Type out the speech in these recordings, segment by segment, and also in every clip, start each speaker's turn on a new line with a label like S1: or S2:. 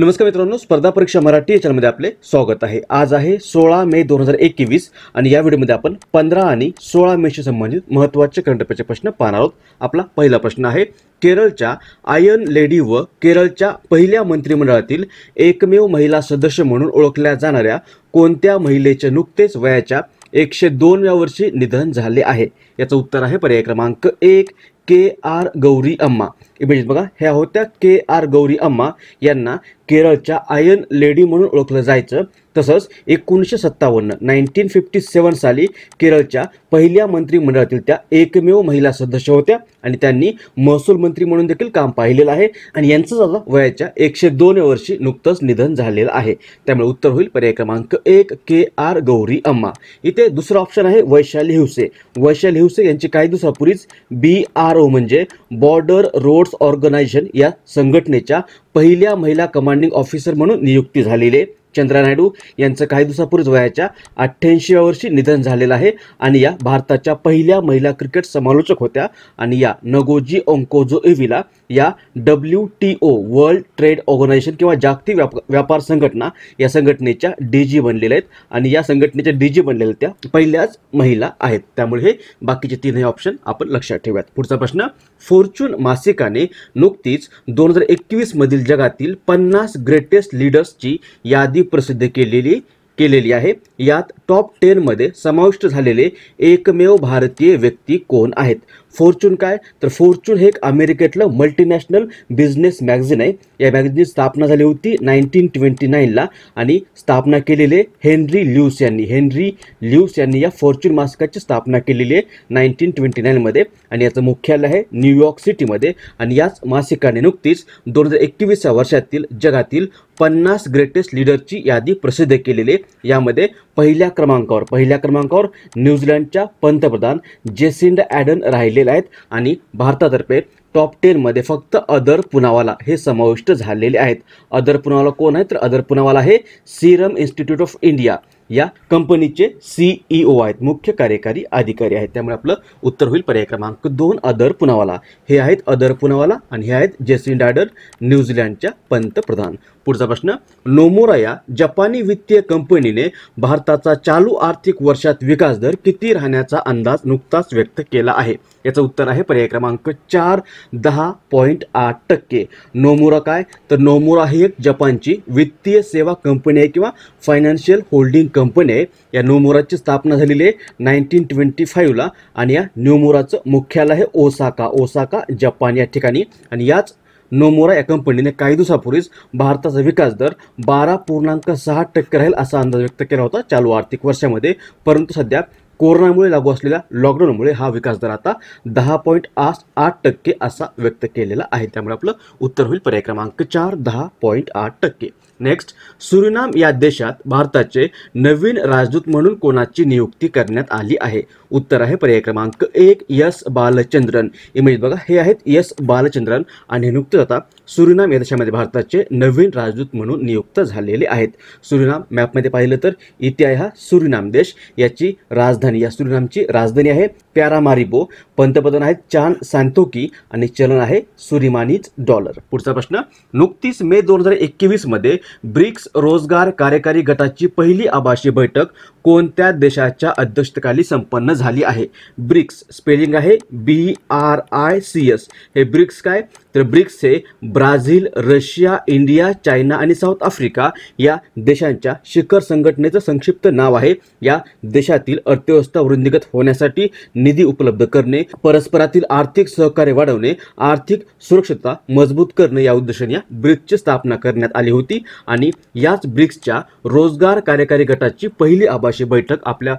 S1: नमस्कार मित्रांनो स्पर्धा परीक्षा मराठी याच्यामध्ये आपले स्वागत आहे आज आहे सोळा मे दोन हजार एकवीस आणि या व्हिडिओमध्ये आपण पंधरा आणि सोळा मेशी संबंधित महत्त्वाचे करंटपेचे प्रश्न पाहणार आहोत आपला पहिला प्रश्न आहे केरळच्या आयन लेडी व केरळच्या पहिल्या मंत्रिमंडळातील एकमेव महिला सदस्य म्हणून ओळखल्या जाणाऱ्या कोणत्या महिलेचे नुकतेच वयाच्या एकशे दोनव्या वर्षी निधन झाले आहे याचं उत्तर आहे पर्याय क्रमांक एक K R Gauri Amma images बघा ह्या होत्या के आर गौरी अम्मा यांना केरळच्या आयन लेडी म्हणून ओळखलं जायचं तसंच एकोणीसशे सत्तावन्न नाईन्टीन फिफ्टी सेवन साली केरळच्या पहिल्या मंत्रिमंडळातील त्या एकमेव महिला सदस्य होत्या आणि त्यांनी महसूल मंत्री म्हणून देखील काम पाहिलेलं आहे आणि यांचं आता वयाच्या एकशे दोन वर्षी नुकतंच निधन झालेलं आहे त्यामुळे उत्तर होईल पर्याय क्रमांक एक के आर गौरी अम्मा इथे दुसरा ऑप्शन आहे वैशाली हिवसे वैशाली हिवसे यांची काही दिवसापूर्वीच बी आर ओ म्हणजे बॉर्डर रोड ऑर्गनायझेशन या संघटनेच्या पहिल्या महिला कमांडिंग ऑफिसर म्हणून नियुक्ती झालेली आहे चंद्रा नायडू यांचं काही दिवसापूर्वीच वयाच्या अठ्ठ्याऐंशीव्या वर्षी निधन झालेलं आहे आणि या भारताच्या पहिल्या महिला क्रिकेट समालोचक होत्या आणि या नगोजी ओंकोजो एव्हिला या W T O world trade organization किंवा जागतिक व्याप व्यापार संघटना या संघटनेच्या डी जी बनलेल्या आहेत आणि या संघटनेच्या डी जी बनलेल्या त्या पहिल्याच महिला आहेत त्यामुळे हे बाकीचे तीनही ऑप्शन आपण लक्षात ठेवूयात पुढचा प्रश्न फॉर्च्यून मासिकाने नुकतीच दोन हजार एकवीसमधील जगातील पन्नास ग्रेटेस्ट लीडर्सची यादी प्रसिद्ध केलेली केलेली आहे यात टॉप टेनमध्ये समाविष्ट झालेले एकमेव भारतीय व्यक्ती कोण आहेत फॉर्च्यून काय तर फॉर्च्यून हे एक अमेरिकेतलं मल्टीनॅशनल बिझनेस मॅगझिन आहे या मॅगझिनची स्थापना झाली होती नाईन्टीन ट्वेंटी नाईनला आणि स्थापना केलेले हेनरी ल्यूस यांनी हेनरी ल्यूस यांनी या फॉर्च्यून मासिकाची स्थापना केलेली आहे नाईन्टीन ट्वेंटी नाईनमध्ये आणि याचं मुख्यालय आहे न्यूयॉर्क सिटीमध्ये आणि याच मासिकाने नुकतीच दोन हजार एकवीसच्या वर्षातील जगातील पन्नास ग्रेटेस्ट लीडरची यादी प्रसिद्ध केलेली आहे यामध्ये पहिल्या क्रमांकावर पहिल्या क्रमांकावर न्यूझीलंडच्या पंतप्रधान जेसिंड ॲडन राहिलेले आहेत आणि भारतातर्फे टॉप टेनमध्ये फक्त अदर पुनावाला हे समाविष्ट झालेले आहेत अदर पुनावाला कोण आहे तर अदर पुनावाला हे सीरम इन्स्टिट्यूट ऑफ इंडिया या कंपनीचे सीईओ e आहेत मुख्य कार्यकारी अधिकारी आहेत त्यामुळे आपलं उत्तर होईल पर्याय क्रमांक दोन अदर पुनावाला हे आहेत अदर पुनावाला आणि हे आहेत जेसिंड ॲडन न्यूझीलँडच्या पंतप्रधान पुढचा प्रश्न नोमोरा या जपानी वित्तीय कंपनीने भारताचा चालू आर्थिक वर्षात विकास दर किती राहण्याचा अंदाज नुकताच व्यक्त केला आहे याचं उत्तर आहे पर्याय क्रमांक चार दहा पॉईंट आठ टक्के नोमोरा काय तर नोमोरा ही एक जपानची वित्तीय सेवा कंपनी आहे किंवा फायनान्शियल होल्डिंग कंपनी आहे या नोमोराची स्थापना झालेली आहे नाईन्टीन ट्वेंटी फाईव्हला आणि या नोमोराचं मुख्यालय आहे ओसाका ओसाका जपान या ठिकाणी आणि याच नोमोरा या कंपनीने काही दिवसापूर्वीच भारताचा विकास दर बारा पूर्णांक सहा टक्के राहील असा अंदाज व्यक्त केला होता चालू आर्थिक वर्षामध्ये परंतु सध्या कोरोनामुळे लागू असलेल्या लॉकडाऊनमुळे हा विकास दर आता दहा पॉईंट आठ आठ टक्के असा व्यक्त केलेला आहे त्यामुळे आपलं उत्तर होईल पर्याय क्रमांक चार दहा पॉईंट आठ टक्के नेक्स्ट सुरिनाम या देशात भारताचे नवीन राजदूत म्हणून कोणाची नियुक्ती करण्यात आली आहे उत्तर आहे पर्याय क्रमांक एक यस बालचंद्रन इमेज बघा हे आहेत यस बालचंद्रन आणि नुकतंच आता सुरिनाम या देशामध्ये भारताचे नवीन राजदूत म्हणून नियुक्त झालेले आहेत सुरिनाम मॅपमध्ये पाहिलं तर इथे आहे हा सुरिनाम देश याची राजधानी या सुरिनामची राजधानी आहे प्यारा मारिबो पंतप्रधान आहेत चान सांतोकी आणि चलन आहे सुरिमानीच डॉलर पुढचा प्रश्न नुकतीच मे दोन हजार मध्ये ब्रिक्स रोजगार कार्यकारी गटाची पहिली आभासी बैठक कोणत्या देशाच्या अध्यक्षतेखाली संपन्न झाली आहे ब्रिक्स स्पेलिंग आहे B R I C S हे ब्रिक्स काय तर ब्रिक्स हे ब्राझील रशिया इंडिया चायना आणि साऊथ आफ्रिका या देशांच्या शिखर संघटनेचं संक्षिप्त नाव आहे या देशातील अर्थव्यवस्था वृद्धिगत होण्यासाठी निधी उपलब्ध करणे परस्परातील आर्थिक सहकार्य वाढवणे आर्थिक सुरक्षता मजबूत करणे या उद्देशाने या ब्रिक्सची स्थापना करण्यात आली होती आणि याच ब्रिक्सच्या रोजगार कार्यकारी गटाची पहिली आभासी बैठक आपल्या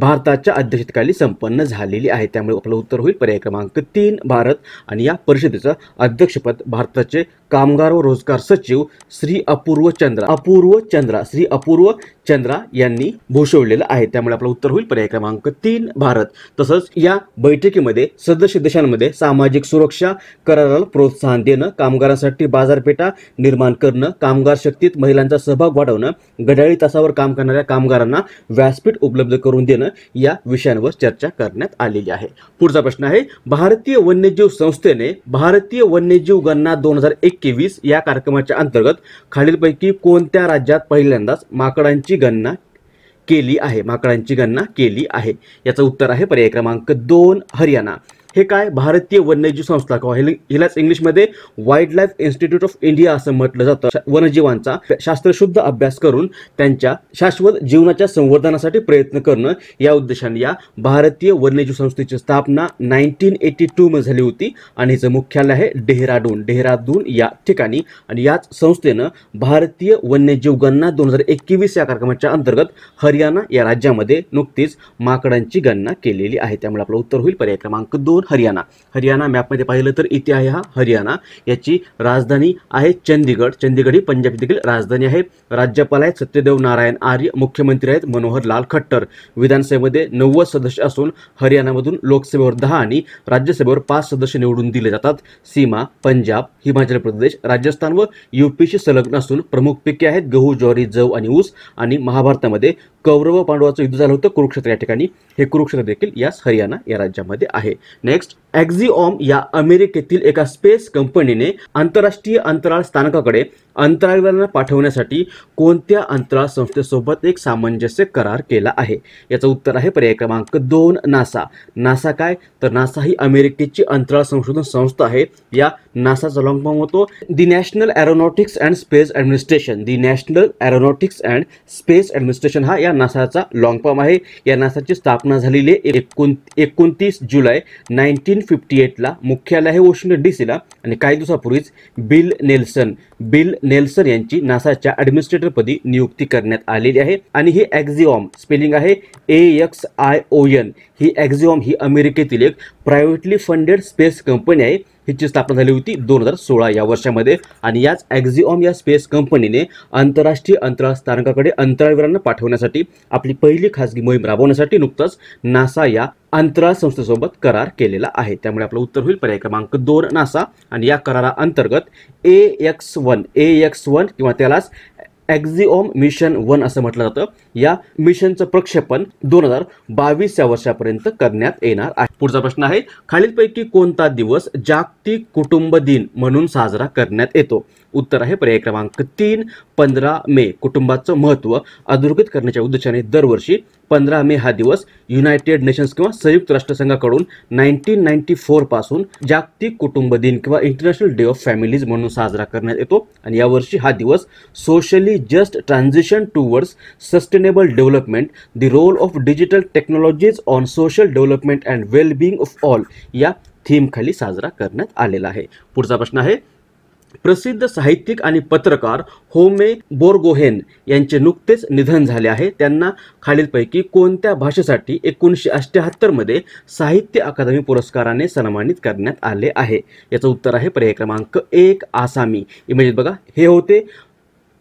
S1: भारताच्या अध्यक्षतेखाली संपन्न झालेली आहे त्यामुळे आपलं उत्तर होईल पर्याय क्रमांक तीन भारत आणि या परिषदेचं अध्यक्षपद भारताचे कामगार व रोजगार सचिव श्री अपूर्व चंद्रा अपूर्व चंद्रा श्री अपूर्व चंद्रा यांनी भूषवलेलं आहे त्यामुळे आपलं उत्तर होईल पर्याय क्रमांक तीन भारत तसंच या बैठकीमध्ये सदस्य देशांमध्ये सामाजिक सुरक्षा कराराला प्रोत्साहन देणं कामगारांसाठी बाजारपेठा निर्माण करणं कामगार शक्तीत महिलांचा सहभाग वाढवणं घड्याळी तासावर काम करणाऱ्या कामगारांना व्यासपीठ उपलब्ध करून देणं या विषयांवर चर्चा करण्यात आलेली आहे पुढचा प्रश्न आहे भारतीय वन्यजीव संस्थेने भारतीय वन्यजीव गणना दोन हजार एक तेवीस या कार्यक्रमाच्या अंतर्गत खालीलपैकी कोणत्या राज्यात पहिल्यांदाच माकडांची गणना केली आहे माकडांची गणना केली आहे याचं उत्तर आहे पर्याय क्रमांक दोन हरियाणा हे काय भारतीय वन्यजीव संस्था किंवा हिलाच इंग्लिशमध्ये wild life institute of India असं म्हटलं जातं वनजीवांचा शास्त्रशुद्ध अभ्यास करून त्यांच्या शाश्वत जीवनाच्या संवर्धनासाठी प्रयत्न करणं या उद्देशाने या भारतीय वन्यजीव संस्थेची स्थापना नाईन्टीन एटी टूमध्ये झाली होती आणि हिचं मुख्यालय आहे डेहराडून डेहराडून या ठिकाणी आणि याच संस्थेनं भारतीय वन्यजीव गणना दोन हजार एकवीस या कार्यक्रमाच्या अंतर्गत हरियाणा या राज्यामध्ये नुकतीच माकडांची गणना केलेली आहे त्यामुळे आपलं उत्तर होईल पर्याय क्रमांक दोन हरियाणा हरियाणा मॅपमध्ये पाहिलं तर इथे आहे हा हरियाणा याची राजधानी आहे चंदीगड चंदीगड ही पंजाब देखील राजधानी आहे राज्यपाल आहेत सत्यदेव नारायण आर्य मुख्यमंत्री आहेत मनोहर लाल खट्टर विधानसभेमध्ये नव्वद सदस्य असून हरियाणामधून लोकसभेवर दहा आणि राज्यसभेवर पाच सदस्य निवडून दिले जातात सीमा पंजाब हिमाचल प्रदेश राजस्थान व युपीशी संलग्न असून प्रमुख पिके आहेत गहू ज्वारी जव आणि ऊस आणि महाभारतामध्ये कौरव पांडवाचं युद्ध झालं होतं कुरुक्षेत्र या ठिकाणी हे कुरुक्षेत्र देखील या हरियाणा या राज्यामध्ये आहे next ॲक्झिऑम या अमेरिकेतील एका स्पेस कंपनीने आंतरराष्ट्रीय अंतराळ स्थानकाकडे अंतराळवीरांना पाठवण्यासाठी कोणत्या अंतराळ संस्थेसोबत एक सामंजस्य करार केला आहे याचं उत्तर आहे पर्याय क्रमांक दोन नासा नासा काय तर नासा ही अमेरिकेची अंतराळ संशोधन संस्था आहे या नासाचा लॉंग फॉर्म होतो the national aeronautics and space administration the national aeronautics and space administration हा या नासाचा लॉंग फॉर्म आहे या नासाची स्थापना झालेली एकोण एकोणतीस जुलै नाईन्टीन फिफ्टी ला मुख्यालय आहे वॉशिंग्टन डी ला आणि काही दिवसापूर्वीच बिल नेल्सन बिल नेल्सन यांची नासाच्या ॲडमिनिस्ट्रेटरपदी नियुक्ती करण्यात आलेली आहे आणि हे ॲक्झिओम स्पेलिंग आहे A X I O N ही ॲक्झिओम ही अमेरिकेतील एक प्रायव्हेटली फंडेड स्पेस कंपनी आहे हिची स्थापना झाली होती दोन हजार सोळा या वर्षामध्ये आणि याच ॲक्झिओम या स्पेस कंपनीने आंतरराष्ट्रीय अंतराळ स्थानकाकडे अंतराळवीरांना पाठवण्यासाठी आपली पहिली खासगी मोहीम राबवण्यासाठी नुकतंच नासा या अंतराळ संस्थेसोबत करार केलेला आहे त्यामुळे आपलं उत्तर होईल पर्याय क्रमांक दोन नासा आणि या कराराअंतर्गत A X one A X one किंवा त्यालाच ॲक्झिओम मिशन वन असं म्हटलं जातं या मिशनचं प्रक्षेपण दोन हजार बावीस या वर्षापर्यंत करण्यात येणार आहे पुढचा प्रश्न आहे खालीलपैकी कोणता दिवस जागतिक कुटुंब दिन म्हणून साजरा करण्यात येतो उत्तर आहे पर्याय क्रमांक तीन पंधरा मे कुटुंबाचं महत्त्व अधोरेखित करण्याच्या उद्देशाने दरवर्षी पंधरा मे हा दिवस युनायटेड नेशन्स किंवा संयुक्त राष्ट्रसंघाकडून नाईन्टीन नाईन्टी पासून जागतिक कुटुंब दिन किंवा इंटरनॅशनल डे ऑफ फॅमिलीज म्हणून साजरा करण्यात येतो आणि यावर्षी हा दिवस socially just transition towards sustain sustainable development, the role of digital technologies on social development and well-being of all या थीमखाली साजरा करण्यात आलेला आहे पुढचा प्रश्न आहे प्रसिद्ध साहित्यिक आणि पत्रकार होमे बोरगोहेन यांचे नुकतेच निधन झाले आहे त्यांना खालीलपैकी कोणत्या भाषेसाठी एकोणीसशे अष्ट्याहत्तरमध्ये साहित्य अकादमी पुरस्काराने सन्मानित करण्यात आले आहे याचं उत्तर आहे पर्याय क्रमांक एक आसामी इमेज बघा हे होते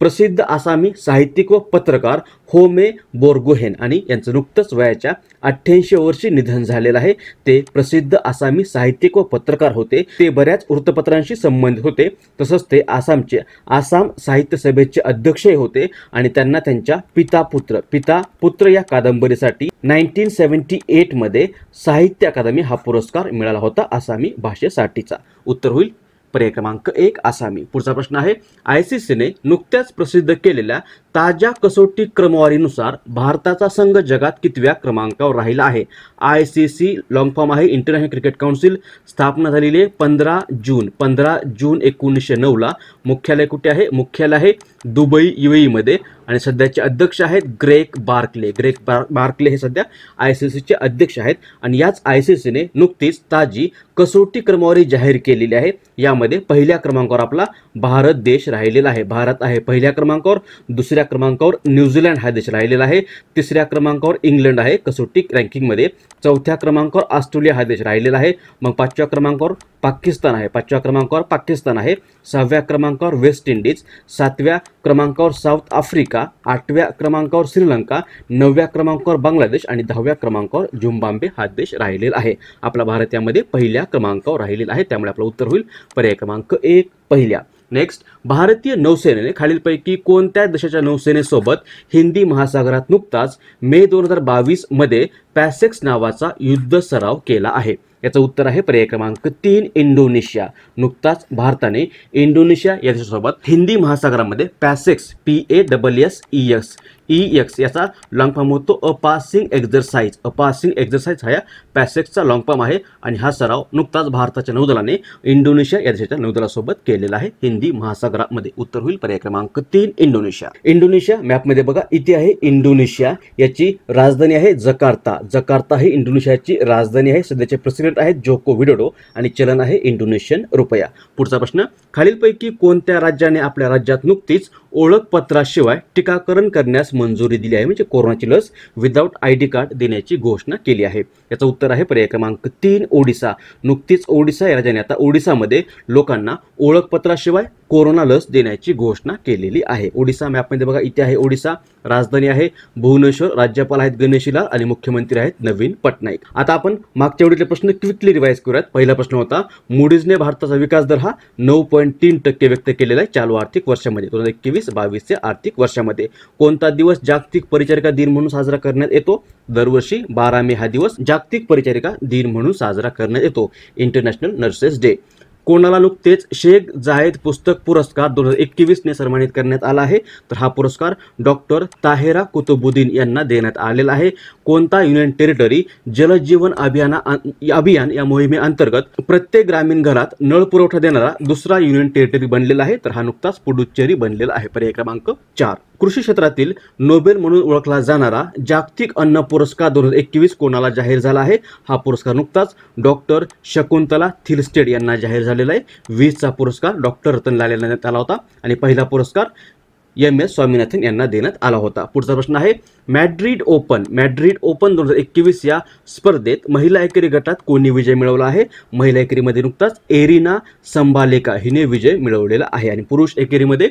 S1: प्रसिद्ध आसामी साहित्यिक व पत्रकार होमे बोरगोहेन आणि यांचं नुकतंच वयाच्या अठ्ठ्याऐंशी वर्षी निधन झालेलं आहे ते प्रसिद्ध आसामी साहित्यिक व पत्रकार होते ते बऱ्याच वृत्तपत्रांशी संबंधित होते तसंच ते आसामचे आसाम साहित्य सभेचे अध्यक्षही होते आणि त्यांना त्यांच्या पिता पुत्र पिता पुत्र या कादंबरीसाठी नाईन्टीन सेवन्टी एटमध्ये साहित्य अकादमी हा पुरस्कार मिळाला होता आसामी भाषेसाठीचा उत्तर होईल पर्याय क्रमांक एक आसामी पुढचा प्रश्न आहे आय सी सीने नुकत्याच प्रसिद्ध केलेल्या ताज्या कसोटी क्रमवारीनुसार भारताचा संघ जगात कितव्या क्रमांकावर राहिला आहे आय सी सी फॉर्म आहे इंटरनॅशनल क्रिकेट काउन्सिल स्थापना झालेली आहे पंधरा जून पंधरा जून एकोणीसशे नऊला मुख्यालय कुठे आहे मुख्यालय आहे दुबई यू मध्ये आणि सध्याचे अध्यक्ष आहेत Greg Barclay Greg Bar Barclay हे सध्या आय सी सीचे अध्यक्ष आहेत आणि याच आय सी सीने नुकतीच ताजी कसोटी क्रमवारी जाहीर केलेली आहे यामध्ये पहिल्या क्रमांकावर आपला भारत देश राहिलेला आहे भारत आहे पहिल्या क्रमांकावर दुसऱ्या दुसऱ्या क्रमांकावर न्यूझीलंड हा देश राहिलेला आहे तिसऱ्या क्रमांकावर इंग्लंड आहे कसोटी रँकिंगमध्ये चौथ्या क्रमांकावर ऑस्ट्रेलिया हा देश राहिलेला आहे मग पाचव्या क्रमांकावर पाकिस्तान आहे पाचव्या क्रमांकावर पाकिस्तान आहे सहाव्या क्रमांकावर वेस्ट इंडिज सातव्या क्रमांकावर साऊथ आफ्रिका आठव्या क्रमांकावर श्रीलंका नवव्या क्रमांकावर बांगलादेश आणि दहाव्या क्रमांकावर झिम्बाब्वे हा देश राहिलेला आहे आपला भारतामध्ये पहिल्या क्रमांकावर राहिलेला आहे त्यामुळे आपलं उत्तर होईल पर्याय क्रमांक एक पहिल्या नेक्स्ट भारतीय नौसेनेने खालीलपैकी कोणत्या देशाच्या नौसेनेसोबत हिंदी महासागरात नुकताच मे दोन हजार बावीसमध्ये पॅसेक्स नावाचा युद्ध सराव केला आहे याचं उत्तर आहे पर्याय क्रमांक तीन इंडोनेशिया नुकताच भारताने इंडोनेशिया या देशासोबत हिंदी महासागरामध्ये PASSEX P A double S E S E e X याचा लॉंग फॉर्म होतो a passing exercise a passing exercise हा या पॅसेक्सचा लॉंग फॉर्म आहे आणि हा सराव नुकताच भारताच्या नौदलाने इंडोनेशिया या देशाच्या नौदलासोबत केलेला आहे हिंदी महासागरामध्ये उत्तर होईल पर्याय क्रमांक तीन इंडोनेशिया इंडोनेशिया मॅपमध्ये बघा इथे आहे इंडोनेशिया याची राजधानी आहे जकार्ता जकार्ता ही इंडोनेशियाची राजधानी आहे सध्याचे प्रेसिडेंट आहेत जोको विडोडो आणि चलन आहे इंडोनेशियन रुपया पुढचा प्रश्न खालीलपैकी कोणत्या राज्याने आपल्या राज्यात नुकतीच ओळखपत्राशिवाय टीकाकरण करण्यास मंजुरी दिली आहे म्हणजे कोरोनाची लस विदाऊट आय डी कार्ड देण्याची घोषणा केली आहे याचं उत्तर आहे पर्याय क्रमांक तीन ओडिसा नुकतीच ओडिसा या राज्याने आता ओडिसामध्ये लोकांना ओळखपत्राशिवाय कोरोना लस देण्याची घोषणा केलेली आहे ओडिसा मॅपमध्ये बघा इथे आहे ओडिसा राजधानी आहे भुवनेश्वर राज्यपाल आहेत गणेशीलाल आणि मुख्यमंत्री आहेत नवीन पटनाईक आता आपण मागच्या वेळीतले प्रश्न क्विकली रिवाईज करूयात पहिला प्रश्न होता मुडीजने भारताचा विकास दर हा नऊ पॉईंट तीन टक्के व्यक्त केलेला आहे चालू आर्थिक वर्षामध्ये दोन हजार एकवीस बावीसच्या आर्थिक वर्षामध्ये कोणता दिवस जागतिक परिचारिका दिन म्हणून साजरा करण्यात येतो दरवर्षी बारा मे हा दिवस जागतिक परिचारिका दिन म्हणून साजरा करण्यात येतो इंटरनॅशनल नर्सेस डे कोणाला नुकतेच शेख जाहेद पुस्तक पुरस्कार दोन हजार एकवीसने सन्मानित करण्यात आला आहे तर हा पुरस्कार डॉक्टर ताहेरा कुतुबुद्दीन यांना देण्यात आलेला आहे कोणता युनियन टेरिटरी जलजीवन अभियाना अभियान या मोहिमेअंतर्गत प्रत्येक ग्रामीण घरात नळ पुरवठा देणारा दुसरा युनियन टेरिटरी बनलेला आहे तर हा नुकताच पुडुच्चेरी बनलेला आहे पर्याय क्रमांक चार कृषी क्षेत्रातील नोबेल म्हणून ओळखला जाणारा जागतिक अन्न पुरस्कार दोन हजार एकवीस कोणाला जाहीर झाला आहे हा पुरस्कार नुकताच डॉक्टर शकुंतला थिलस्टेड यांना जाहीर झालेला आहे वीसचा पुरस्कार डॉक्टर रतनलाल यांना देण्यात आला होता आणि पहिला पुरस्कार एम एस स्वामीनाथन यांना देण्यात आला होता पुढचा प्रश्न आहे मॅड्रिड ओपन मॅड्रिड ओपन दोन हजार एकवीस या स्पर्धेत महिला एकेरी गटात कोणी विजय मिळवला आहे महिला एकेरीमध्ये नुकताच एरिना संभालेका हिने विजय मिळवलेला आहे आणि पुरुष एकेरीमध्ये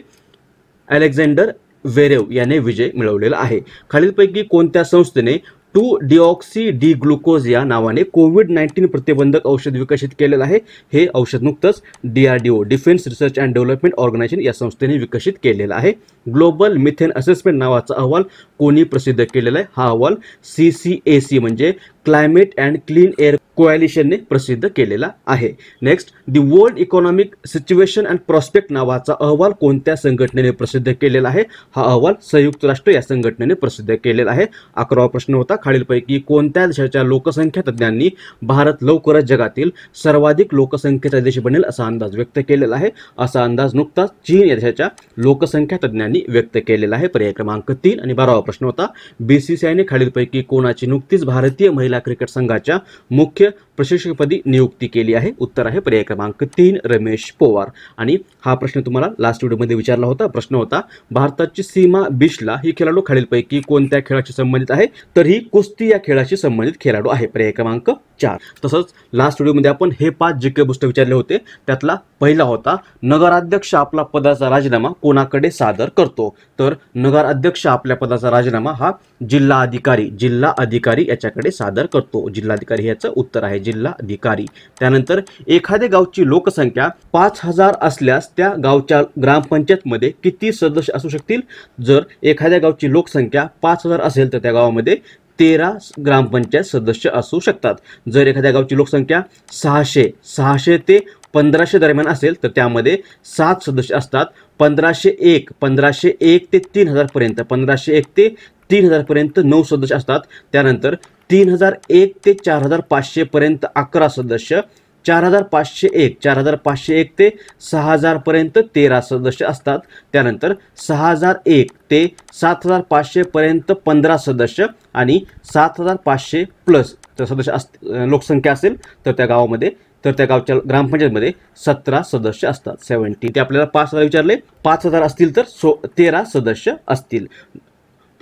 S1: अलेक्झांडर वेरेव याने विजय मिळवलेला आहे खालीलपैकी कोणत्या संस्थेने टू डिऑक्सी डी ग्लुकोज या नावाने कोविड नाईन्टीन प्रतिबंधक औषध विकसित केलेलं आहे हे औषध नुकतंच D R D O defence research and development organisation या संस्थेने विकसित केलेलं आहे ग्लोबल मिथेन असेसमेंट नावाचा अहवाल कोणी म्हणजे प्रसिद्ध केलेला आहे हा अहवाल सी सी ए सी म्हणजे क्लायमेट अँड क्लीन एअर कोॲलिशनने प्रसिद्ध केलेला आहे next the world economic situation and prospect नावाचा अहवाल कोणत्या संघटनेने प्रसिद्ध केलेला आहे हा अहवाल संयुक्त राष्ट्र या संघटनेने प्रसिद्ध केलेला आहे अकरावा प्रश्न होता खालीलपैकी कोणत्या देशाच्या लोकसंख्या तज्ज्ञांनी भारत लवकरच जगातील सर्वाधिक लोकसंख्येचा देश बनेल असा अंदाज व्यक्त केलेला आहे असा अंदाज नुकताच चीन या देशाच्या लोकसंख्या तज्ज्ञांनी व्यक्त केलेला आहे पर्याय क्रमांक तीन आणि बारावा प्रश्न होता बीसीसीआयने खालीलपैकी कोणाची नुकतीच भारतीय महिला क्रिकेट संघाच्या मुख्य प्रशिक्षकपदी नियुक्ती केली आहे उत्तर आहे पर्याय क्रमांक तीन रमेश पोवार आणि हा प्रश्न तुम्हाला लास्ट व्हिडिओमध्ये विचारला होता प्रश्न होता भारताची सीमा बिशला ही खेळाडू खालीलपैकी कोणत्या खेळाशी संबंधित आहे तर ही कुस्ती या खेळाशी संबंधित खेळाडू आहे पर्याय क्रमांक चार तसंच लास्ट व्हिडिओमध्ये आपण हे पाच जी के पुस्तक विचारले होते त्यातला पहिला होता नगराध्यक्ष आपला पदाचा राजीनामा कोणाकडे सादर करतो तर नगराध्यक्ष आपल्या पदाचा राजीनामा हा जिल्हा अधिकारी जिल्हा अधिकारी याच्याकडे सादर करतो जिल्हाधिकारी याचं उत्तर आहे जिल्हा अधिकारी त्यानंतर एखाद्या गावची लोकसंख्या पाच हजार असल्यास त्या गावच्या ग्रामपंचायतमध्ये किती सदस्य असू शकतील जर एखाद्या गावची लोकसंख्या पाच हजार असेल तर त्या गावामध्ये तेरा ग्रामपंचायत सदस्य असू शकतात जर एखाद्या गावची लोकसंख्या सहाशे सहाशे ते पंधराशे दरम्यान असेल तर त्यामध्ये सात सदस्य असतात पंधराशे एक पंधराशे एक ते तीन हजारपर्यंत पंधराशे एक ते तीन हजारपर्यंत नऊ सदस्य असतात त्यानंतर तीन हजार एक ते चार हजार पाचशेपर्यंत अकरा सदस्य चार हजार पाचशे एक चार हजार पाचशे एक ते सहा हजारपर्यंत तेरा सदस्य असतात त्यानंतर सहा हजार एक ते सात हजार पाचशेपर्यंत पंधरा सदस्य आणि सात हजार पाचशे प्लस तर सदस्य अस लोकसंख्या असेल तर त्या गावामध्ये तर त्या गावच्या ग्रामपंचायतमध्ये सतरा सदस्य असतात सेवन्टी ते आपल्याला पाच हजार विचारले पाच हजार असतील तर सो तेरा सदस्य असतील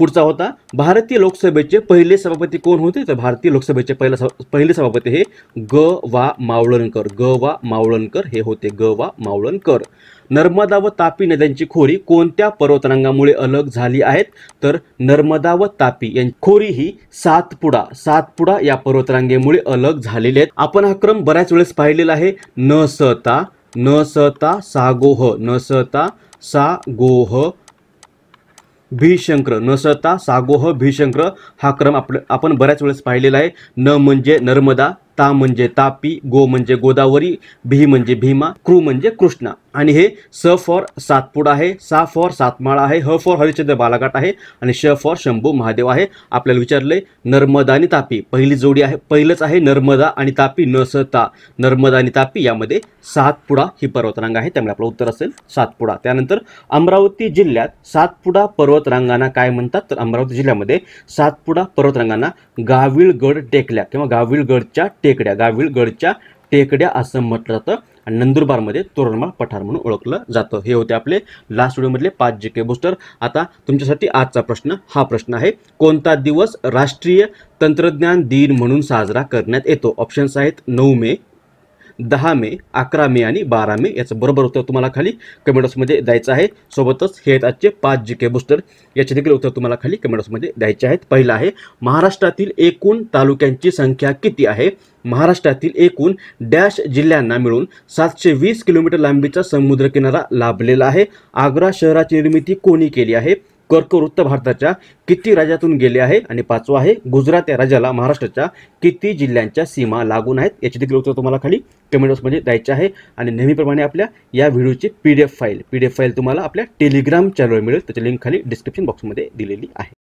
S1: पुढचा होता भारतीय लोकसभेचे पहिले सभापती कोण होते तर भारतीय लोकसभेचे पहिला सभा पहिले सभापती हे ग वा मावळणकर ग वा मावळणकर हे होते ग वा मावळणकर नर्मदा व तापी नद्यांची खोरी कोणत्या पर्वतरांगामुळे अलग झाली आहेत तर नर्मदा व तापी यांची खोरी ही सातपुडा सातपुडा या पर्वतरांगेमुळे अलग झालेली आहेत आपण हा क्रम बऱ्याच वेळेस पाहिलेला आहे न सता न सता सागोह न सता सा गोह भीशंकर नसता सागोह भीशंकर हा क्रम आपण आपण बऱ्याच वेळेस पाहिलेला आहे न म्हणजे नर्मदा ता म्हणजे तापी गो म्हणजे गोदावरी भी म्हणजे भीमा क्रू म्हणजे कृष्णा आणि हे स फॉर सातपुडा आहे सा फॉर सातमाळा आहे ह फॉर हरिश्चंद्र बालाघाट आहे आणि श फॉर शंभू महादेव आहे आपल्याला विचारले नर्मदा आणि तापी पहिली जोडी आहे पहिलंच आहे नर्मदा आणि तापी न स ता नर्मदा आणि तापी यामध्ये सातपुडा ही पर्वतरांग आहे त्यामुळे आपलं उत्तर असेल सातपुडा त्यानंतर अमरावती जिल्ह्यात सातपुडा पर्वतरांगांना काय म्हणतात तर अमरावती जिल्ह्यामध्ये सातपुडा पर्वतरांगांना गाविळगड टेकल्या किंवा गाविळगडच्या टेक टेकड्या गाविलगडच्या टेकड्या असं म्हटलं जातं आणि नंदुरबारमध्ये तोरणमाळ पठार म्हणून ओळखलं जातं हे होते आपले लास्ट व्हिडिओमधले पाच जे के बुस्टर आता तुमच्यासाठी आजचा प्रश्न हा प्रश्न आहे कोणता दिवस राष्ट्रीय तंत्रज्ञान दिन म्हणून साजरा करण्यात येतो ऑप्शन्स आहेत नऊ मे दहा मे अकरा मे आणि बारा मे याचं बरोबर उत्तर तुम्हाला खाली कमेंट्समध्ये द्यायचं आहे सोबतच हे आहेत आजचे पाच जी के बुस्टर याचे देखील उत्तर तुम्हाला खाली बॉक्समध्ये द्यायचे आहेत पहिलं आहे महाराष्ट्रातील एकूण तालुक्यांची संख्या किती आहे महाराष्ट्रातील एकूण डॅश जिल्ह्यांना मिळून सातशे वीस किलोमीटर लांबीचा समुद्रकिनारा लाभलेला आहे आग्रा शहराची निर्मिती कोणी केली आहे कर्कवृत्त भारताच्या किती राज्यातून गेले आहे आणि पाचवा आहे गुजरात या राज्याला महाराष्ट्राच्या किती जिल्ह्यांच्या सीमा लागून आहेत याची देखील उत्तर तुम्हाला खाली कमेंट बॉक्समध्ये द्यायचे आहे आणि नेहमीप्रमाणे आपल्या या व्हिडिओची P D F file P D F file तुम्हाला आपल्या टेलिग्राम चॅनलवर मिळेल त्याची लिंक खाली डिस्क्रिप्शन बॉक्समध्ये दिलेली आहे